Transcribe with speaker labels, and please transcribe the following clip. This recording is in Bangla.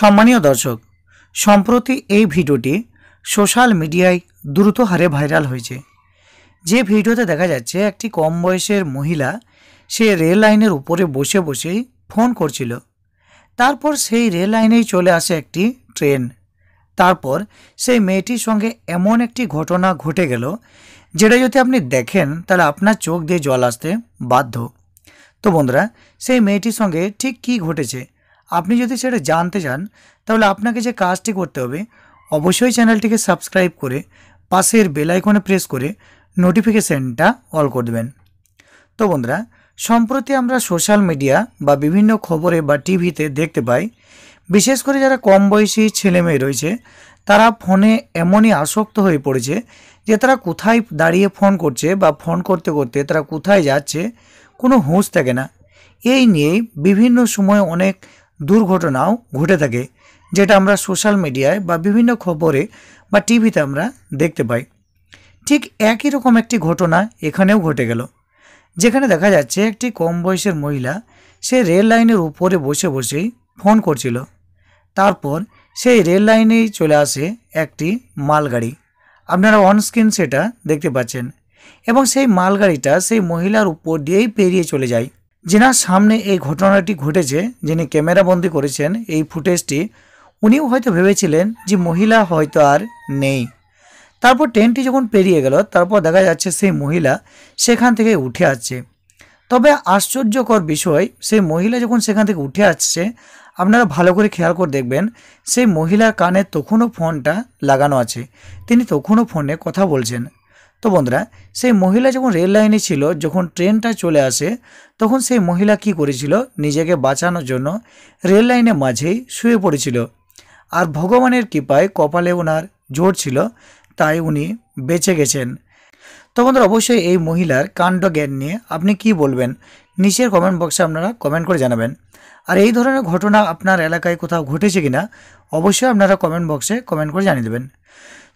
Speaker 1: সম্মানীয় দর্শক সম্প্রতি এই ভিডিওটি সোশ্যাল মিডিয়ায় দ্রুত হারে ভাইরাল হয়েছে যে ভিডিওতে দেখা যাচ্ছে একটি কম বয়সের মহিলা সে রেল লাইনের উপরে বসে বসেই ফোন করছিল তারপর সেই রেল লাইনেই চলে আসে একটি ট্রেন তারপর সেই মেয়েটির সঙ্গে এমন একটি ঘটনা ঘটে গেল যেটা যদি আপনি দেখেন তাহলে আপনার চোখ দিয়ে জল আসতে বাধ্য তো বন্ধুরা সেই মেয়েটির সঙ্গে ঠিক কি ঘটেছে আপনি যদি সেটা জানতে চান তাহলে আপনাকে যে কাজটি করতে হবে অবশ্যই চ্যানেলটিকে সাবস্ক্রাইব করে পাশের বেলাইকনে প্রেস করে নোটিফিকেশানটা অল করে দেবেন তো বন্ধুরা সম্প্রতি আমরা সোশ্যাল মিডিয়া বা বিভিন্ন খবরে বা টিভিতে দেখতে পাই বিশেষ করে যারা কম বয়সী ছেলেমেয়ে রয়েছে তারা ফোনে এমনই আসক্ত হয়ে পড়েছে যে তারা কোথায় দাঁড়িয়ে ফোন করছে বা ফোন করতে করতে তারা কোথায় যাচ্ছে কোনো হুঁশ থাকে না এই নিয়েই বিভিন্ন সময় অনেক দুর্ঘটনাও ঘটে থাকে যেটা আমরা সোশ্যাল মিডিয়ায় বা বিভিন্ন খবরে বা টিভিতে আমরা দেখতে পাই ঠিক একই রকম একটি ঘটনা এখানেও ঘটে গেল যেখানে দেখা যাচ্ছে একটি কম বয়সের মহিলা সে রেল লাইনের উপরে বসে বসেই ফোন করছিল তারপর সেই রেল লাইনেই চলে আসে একটি মালগাড়ি আপনারা অনস্ক্রিন সেটা দেখতে পাচ্ছেন এবং সেই মালগাড়িটা সেই মহিলার উপর দিয়েই পেরিয়ে চলে যায় যেনার সামনে এই ঘটনাটি ঘটেছে যিনি ক্যামেরাবন্দি করেছেন এই ফুটেজটি উনিও হয়তো ভেবেছিলেন যে মহিলা হয়তো আর নেই তারপর ট্রেনটি যখন পেরিয়ে গেল তারপর দেখা যাচ্ছে সেই মহিলা সেখান থেকে উঠে আসছে তবে আশ্চর্যকর বিষয় সেই মহিলা যখন সেখান থেকে উঠে আসছে আপনারা ভালো করে খেয়াল করে দেখবেন সেই মহিলার কানে তখনও ফোনটা লাগানো আছে তিনি তখনও ফোনে কথা বলছেন তো বন্ধুরা সেই মহিলা যখন রেল লাইনে ছিল যখন ট্রেনটা চলে আসে তখন সেই মহিলা কি করেছিল নিজেকে বাঁচানোর জন্য রেল লাইনে মাঝেই শুয়ে পড়েছিল আর ভগবানের কৃপায় কপালে ওনার জোর ছিল তাই উনি বেঁচে গেছেন তো বন্ধুরা অবশ্যই এই মহিলার কাণ্ড জ্ঞান নিয়ে আপনি কি বলবেন নিচের কমেন্ট বক্সে আপনারা কমেন্ট করে জানাবেন আর এই ধরনের ঘটনা আপনার এলাকায় কোথাও ঘটেছে কিনা অবশ্যই আপনারা কমেন্ট বক্সে কমেন্ট করে জানিয়ে দেবেন